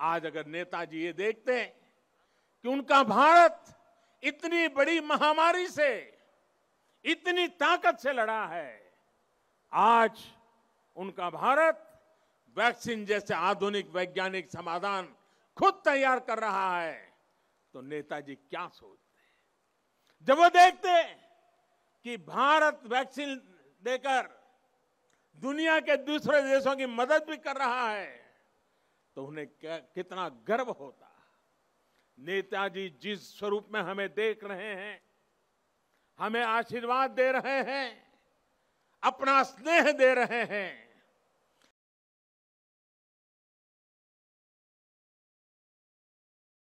आज अगर नेताजी ये देखते कि उनका भारत इतनी बड़ी महामारी से इतनी ताकत से लड़ा है आज उनका भारत वैक्सीन जैसे आधुनिक वैज्ञानिक समाधान खुद तैयार कर रहा है तो नेताजी क्या सोचते जब वो देखते कि भारत वैक्सीन देकर दुनिया के दूसरे देशों की मदद भी कर रहा है तो उन्हें कितना गर्व होता नेताजी जिस स्वरूप में हमें देख रहे हैं हमें आशीर्वाद दे रहे हैं अपना स्नेह दे रहे हैं